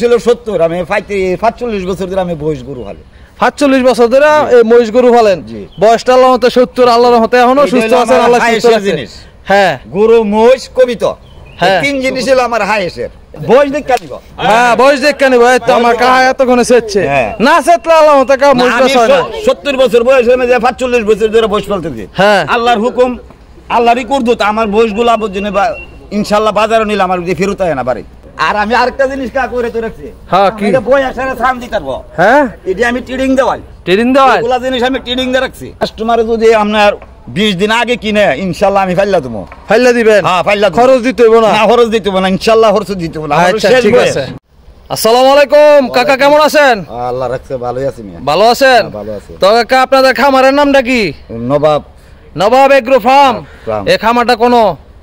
ছিল সত্তর আমি সাতচল্লিশ বছর ধরে আমি বয়স গরু সাতচল্লিশ বছর ধরে মহিষ গরু হলেন বয়সটা আল্লাহ সত্তর আল্লাহর হতে এখনো সুস্থ আল্লাহ জিনিস হ্যাঁ গরু মহিষ কবিতা হ্যাঁ। তিন জিনিস হলো আমার বয়স হ্যাঁ, হ্যাঁ। আল্লাহর হুকুম আল্লাহরই করদুত আমার বয়সগুলো আবর্জনে ইনশাল্লাহ বাজারও নিলে আমার ফেরত হয় না বাড়ি আর আমি আরেকটা জিনিস কা করে হ্যাঁ কি এটা বই আসারে সাম দিতে পারবো হ্যাঁ এটা আমি দেওয়াল দেওয়াল এগুলা জিনিস আমি দিয়ে রাখছি কাস্টমার যদি আপনার 20 দিন আগে কিনে ইনশাআল্লাহ আমি দেবো দিবেন হ্যাঁ খরচ দিতে না না খরচ দিতে না ইনশাআল্লাহ খরচ দিতে না আচ্ছা ঠিক আছে আসসালামু আলাইকুম কাকা কেমন আছেন আল্লাহ রাখছে ভালোই আছি ভালো আছেন হ্যাঁ, ভালো আছি তো কাকা আপনাদের খামারের নামটা কি নবাব নবাব এগ্রো ফার্ম এই খামারটা কোন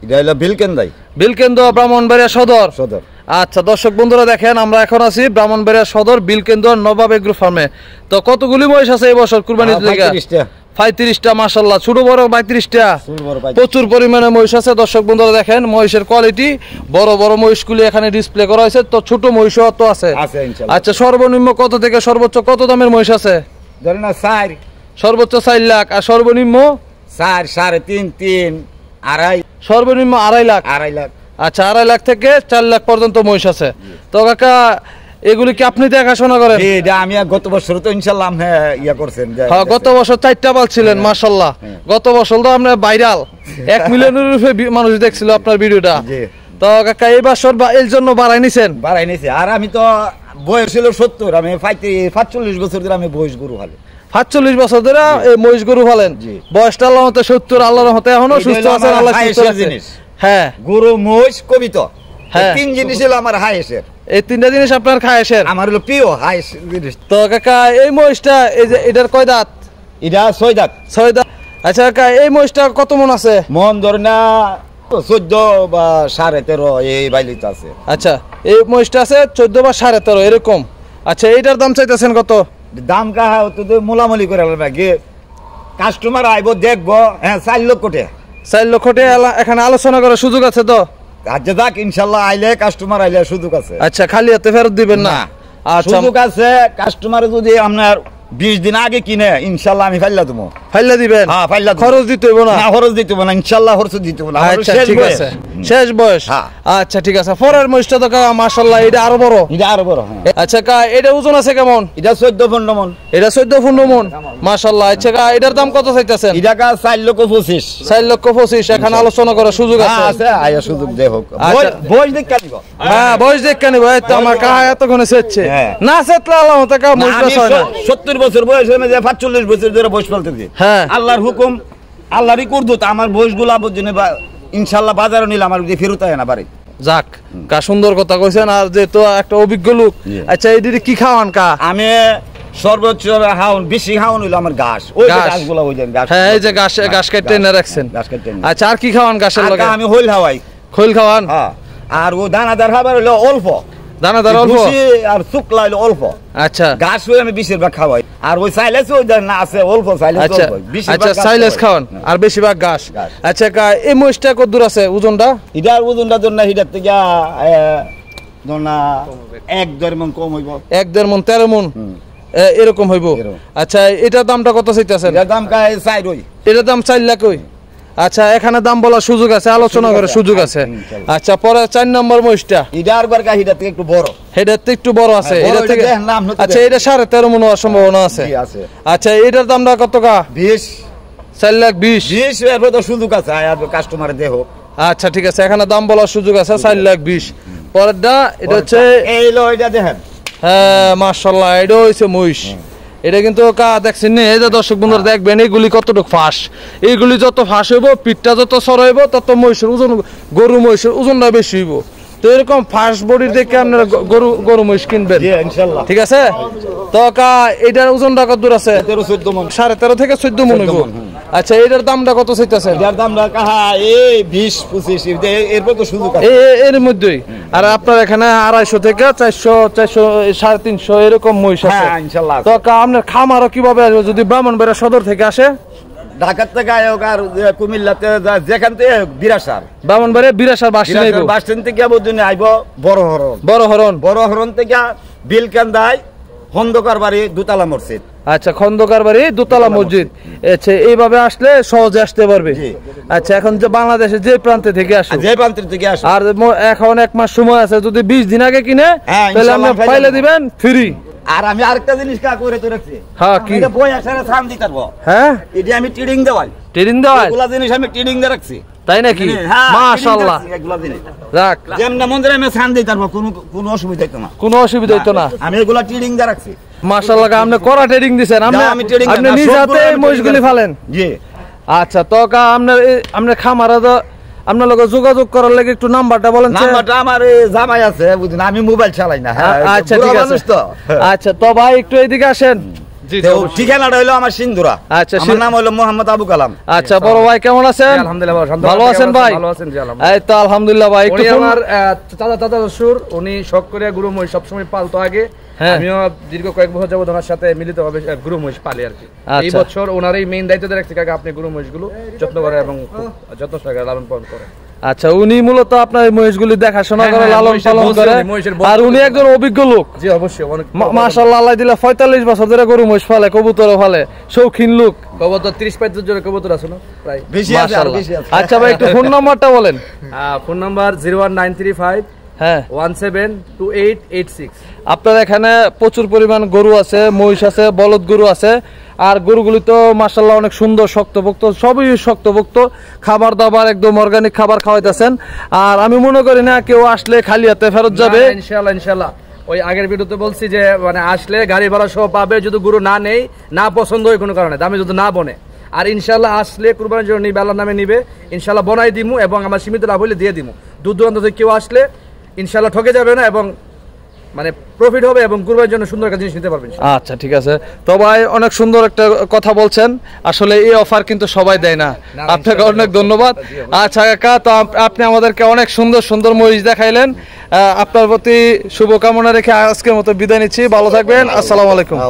এটা হলো বিলকেন্দাই বিলকেন্দ ব্রাহ্মণবাড়িয়া সদর সদর আচ্ছা দর্শক বন্ধুরা দেখেন আমরা এখন আছি ব্রাহ্মণবাড়িয়া সদর বিলকেন্দ্র নবাব এগ্রো ফার্মে তো কতগুলি মহিষ আছে এই বছর কুরবানির হ্যাঁ, পঁয়ত্রিশটা মাসাল্লাহ ছোট বড় পঁয়ত্রিশটা প্রচুর পরিমাণে মহিষ আছে দর্শক বন্ধুরা দেখেন মহিষের কোয়ালিটি বড় বড় মহিষগুলি এখানে ডিসপ্লে করা হয়েছে তো ছোট মহিষ তো আছে আচ্ছা সর্বনিম্ন কত থেকে সর্বোচ্চ কত দামের মহিষ আছে চার সর্বোচ্চ চার লাখ আর সর্বনিম্ন চার সাড়ে তিন তিন আড়াই সর্বনিম্ন আড়াই লাখ আড়াই লাখ আচ্ছা আড়াই লাখ থেকে চার লাখ পর্যন্ত মহিষ আছে তো কাকা এগুলি কি আপনি দেখাশোনা করেন আমি গত বছর তো ইনশাল্লাহ আপনি করছেন হ্যাঁ গত বছর চারটা হ্যাঁ। গত বছর তো ভাইরাল এক মিলিয়নের রূপে মানুষ দেখছিল আপনার ভিডিওটা তো কাকা এই বছর বা এর জন্য বাড়াই নিছেন বাড়াই নিছে আর আমি তো বয়স ছিল সত্তর আমি সাতচল্লিশ বছর ধরে আমি বয়স গরু হালে সাতচল্লিশ বছর ধরে এই মহিষ গরু হলেন বয়সটা আল্লাহ সত্তর আল্লাহ হতে এখনো সুস্থ আছেন আল্লাহ জিনিস হ্যাঁ গরু মোষ কবিতা হ্যাঁ তিন জিনিস হলো আমার হায়েসের এই তিনটা জিনিস আপনার খায়েসের আমার হলো প্রিয় হায়েস জিনিস তো কাকা এই মহিষটা এই যে এটার কয় দাঁত এটা ছয় দাঁত ছয় দাঁত আচ্ছা কাকা এই মহিষটা কত মন আছে মন ধরে না চোদ্দ বা সাড়ে তেরো এই বাইলিতে আছে আচ্ছা এই মহিষটা আছে চোদ্দ বা সাড়ে তেরো এরকম আচ্ছা এইটার দাম চাইতেছেন কত দাম কাহা তো মোলামলি করে কাস্টমার আইব দেখবো হ্যাঁ চার লক্ষ টাকা চার লক্ষ টাকা এখানে আলোচনা করার সুযোগ আছে তো আজকে যাক ইনশাল্লাহ আইলে কাস্টমার আইলে সুযোগ আছে আচ্ছা খালি হাতে ফেরত দিবেন না আচ্ছা সুযোগ আছে কাস্টমার যদি আপনার বিশ দিন আগে কিনে ইনশাল্লাহ আমি ফাইলা দেবো ফাইলা দিবেন হ্যাঁ ফাইলা খরচ দিতে হবে না খরচ দিতে হবে না ইনশাল্লাহ খরচ দিতে হবে না আচ্ছা ঠিক আছে শেষ বয়স হ্যাঁ। আচ্ছা ঠিক আছে ফরের মইষ্টা তো কা মাশাআল্লাহ এটা আরো বড় এটা আরো বড় হ্যাঁ। আচ্ছা কা এটা ওজন আছে কেমন এটা 14 পনেরো মন এটা 14 পনেরো মন মাশাআল্লাহ আচ্ছা কা এটার দাম কত চাইতাছেন এটা কা 4 লক্ষ 25 4 লক্ষ 25 এখানে আলোচনা করার সুযোগ আছে হ্যাঁ, আছে আয়া সুযোগ দে হোক আচ্ছা। বয়স দেখ কানিব হ্যাঁ বয়স দেখ কানিব এই তো আমার কা এতক্ষণে সেচ্ছে না সেটলা আলাম তো কা মহিষটা 70 পঁচিশ বছর বয়স হয়ে যায় পাঁচচল্লিশ বছর ধরে বয়স দিয়ে হ্যাঁ আল্লাহর হুকুম আল্লাহরই করদো আমার বয়সগুলো আবার বা ইনশাল্লাহ বাজারও নিলে আমার ফেরত হয় না বাড়ি যাক কা সুন্দর কথা কইছেন আর যে তো একটা অভিজ্ঞ লোক আচ্ছা এই দিদি কি খাওয়ান কা আমি সর্বোচ্চ হাউন বেশি হাউন হইলো আমার ঘাস ওই ঘাসগুলো ওই ঘাস হ্যাঁ এই যে ঘাস হ্যাঁ, হ্যাঁ, ঘাস কেটে এনে রাখছেন ঘাস কেটে আচ্ছা আর কি খাওয়ান ঘাসের লগে আমি হইল হাওয়াই খইল খাওয়ান হ্যাঁ, আর ও দানাদার খাবার হলো অল্প দানা অল্প আর সুক অল্প আচ্ছা ঘাস হয়ে আমি বেশিরভাগ খাওয়াই আর ওই সাইলেস ওই না আছে অল্প সাইলেস আচ্ছা আচ্ছা সাইলেস খাওয়ান আর বেশিরভাগ ঘাস আচ্ছা এই কত দূর আছে ওজনটা এটার ওজনটা জন্য হিটার থেকে এক দেড় মন কম হইব এক দেড় মন তেরো মন এরকম হইব আচ্ছা এটার দামটা কত চাইতে আছে দাম চাই রই এটার দাম চার লাখ ওই আচ্ছা এখানে দাম বলার সুযোগ আছে আলোচনা করার সুযোগ আছে আচ্ছা পরে চার নম্বর মহিষটা এটা একটু বড় হ্যাঁ, আচ্ছা, সম্ভাবনা আচ্ছা এটার চার লাখ বিশ বিশ সুযোগ আছে কাস্টমার আচ্ছা ঠিক আছে এখানে দাম বলার সুযোগ আছে চার লাখ বিশ দা এটা হচ্ছে এই হ্যাঁ মার্শাল্লাহ এটা হচ্ছে মহিষ হ্যাঁ। এটা কিন্তু কা দেখছেন না এই যে দর্শক বন্ধুরা হ্যাঁ। দেখবেন এইগুলি কতটুকু ফাঁস এইগুলি যত ফাঁস হইব পিঠটা যত হইব তত মহিষের ওজন গরু মহিষের ওজনটা বেশি হইব তো এরকম ফার্স্ট বডির দেখে আপনারা গরু গরু মহিষ কিনবেন ঠিক আছে তো কা এটার ওজনটা কত দূর আছে সাড়ে তেরো থেকে চোদ্দ মন হইব হ্যাঁ। আচ্ছা এটার দামটা কত চাইতেছেন এর দামটা কাহা এই বিশ পঁচিশ এরপর তো এই এর মধ্যেই আর আপনার এখানে আড়াইশো থেকে চারশো চারশো সাড়ে তিনশো এরকম মহিষ আছে হ্যাঁ, ইনশাআল্লাহ তো আপনার খামারও কিভাবে আসবে যদি ব্রাহ্মণবাড়িয়া সদর থেকে আসে ঢাকা থেকে আয়োগ আর কুমিল্লাতে যেখান থেকে বিরাসার ব্রাহ্মণবাড়িয়া বিরাসার বাস বাস স্ট্যান্ড থেকে আবর্জনে আইব বড় হরণ বড় হরণ বড় হরণ থেকে বিলকান্দায় খন্দকার বাড়ি দুতলা মসজিদ আচ্ছা খন্দকার বাড়ি দোতলা মসজিদ আচ্ছা এইভাবে আসলে সহজে আসতে পারবে আচ্ছা এখন যে বাংলাদেশে যে প্রান্তে থেকে আসে যে প্রান্তে থেকে আসে আর এখন এক মাস সময় আছে যদি বিশ দিন আগে কিনে হ্যাঁ, তাহলে আপনি ফাইলে দিবেন ফ্রি আর আমি আরেকটা জিনিস কা করে তো রাখছি হ্যাঁ কি বই হ্যাঁ আমি দেওয়াই দেওয়াই এগুলা জিনিস আমি দিয়ে রাখছি তাই নাকি হ্যাঁ, মাশাআল্লাহ এগুলা জিনিস রাখ যেমন মন্দিরে আমি সান দিতে পারবো কোনো কোনো অসুবিধা হইতো না কোনো অসুবিধা হইতো না হ্যাঁ, আমি এগুলা ট্রেডিং দিয়ে রাখছি আপনি ট্রেডিং দিছেন আপনি নিজ হাতে মহিষগুলি ফালেন জি আচ্ছা তো কা আপনার আপনার লগে যোগাযোগ করার লাগে একটু নাম্বারটা বলেন নাম্বারটা আমার জামাই আছে আমি মোবাইল চালাই না হ্যাঁ, আচ্ছা ঠিক আছে তো আচ্ছা তো ভাই একটু আসেন আচ্ছা, মোহাম্মদ আবু কালাম আচ্ছা ভাই কেমন আছেন আলহামদুলিল্লাহ ভালো ভাই আলহামদুলিল্লাহ ভাই আমার চাচা চাচা উনি শখ করে গুরু সবসময় পালতো আগে হ্যাঁ। আমিও দীর্ঘ কয়েক বছর যাবত ওনার সাথে মিলিত হবে গুরু মহিষ পালি আর কি এই আচ্ছা। বছর ওনারই মেইন দায়িত্ব রাখছে আপনি গুরু মহিষগুলো যত্ন করে এবং যত্ন সহকারে লালন পালন করে আচ্ছা উনি মূলত আপনার মহিষগুলি দেখাশোনা হ্যাঁ, করে হ্যাঁ, লালন পালন করে আর উনি একজন অভিজ্ঞ লোক জি অবশ্যই মাশাআল্লাহ আল্লাহ দিলে 45 বছর ধরে গরু মহিষ ফালে কবুতর ফালে শৌখিন লোক কবুতর ত্রিশ 35 কবুতর আছে না প্রায় আচ্ছা ভাই একটু ফোন নাম্বারটা বলেন ফোন নাম্বার ফাইভ হ্যাঁ one seven two eight eight six আপনার এখানে প্রচুর পরিমাণ গরু আছে মহিষ আছে বলদ গরু আছে আর গরুগুলি তো মার্শাল্লাহ অনেক সুন্দর শক্তভক্ত সবই শক্তভক্ত খাবার দাবার একদম অর্গানিক খাবার খাওয়াইতেছেন আর আমি মনে করি না কেউ আসলে খালি হাতে ফেরত যাবে ইনশাল্লাহ ইনশাল্লাহ ওই আগের ভিডিওতে বলছি যে মানে আসলে গাড়ি ভাড়া সহ পাবে যদি গরু না নেই না পছন্দ হয় কোনো কারণে দামে যদি না বনে আর ইনশাল্লাহ আসলে কুরবানির জন্য নিবে আল্লাহ নামে নিবে ইনশাল্লাহ বনাই দিমু এবং আমার সীমিত লাভ হলে দিয়ে দিমু দূর দূরান্ত থেকে কেউ আসলে ইনশাল্লাহ ঠকে যাবে না এবং মানে প্রফিট হবে এবং কুরবানির জন্য সুন্দর একটা জিনিস নিতে পারবেন আচ্ছা ঠিক আছে তো ভাই অনেক সুন্দর একটা কথা বলছেন আসলে এই অফার কিন্তু সবাই দেয় না আপনাকে অনেক ধন্যবাদ আচ্ছা কাকা তো আপনি আমাদেরকে অনেক সুন্দর সুন্দর মরিচ দেখাইলেন আপনার প্রতি শুভকামনা রেখে আজকের মতো বিদায় নিচ্ছি ভালো থাকবেন আসসালামু আলাইকুম